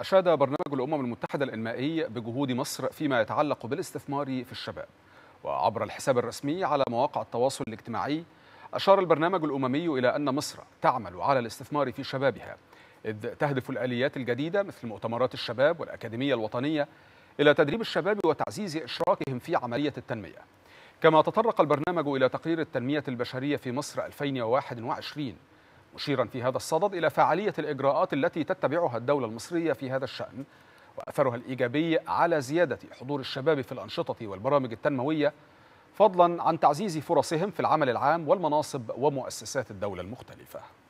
أشاد برنامج الأمم المتحدة الإنمائي بجهود مصر فيما يتعلق بالاستثمار في الشباب وعبر الحساب الرسمي على مواقع التواصل الاجتماعي أشار البرنامج الأممي إلى أن مصر تعمل على الاستثمار في شبابها إذ تهدف الآليات الجديدة مثل مؤتمرات الشباب والأكاديمية الوطنية إلى تدريب الشباب وتعزيز إشراكهم في عملية التنمية كما تطرق البرنامج إلى تقرير التنمية البشرية في مصر 2021 مشيرا في هذا الصدد إلى فعالية الإجراءات التي تتبعها الدولة المصرية في هذا الشأن وأثرها الإيجابي على زيادة حضور الشباب في الأنشطة والبرامج التنموية فضلا عن تعزيز فرصهم في العمل العام والمناصب ومؤسسات الدولة المختلفة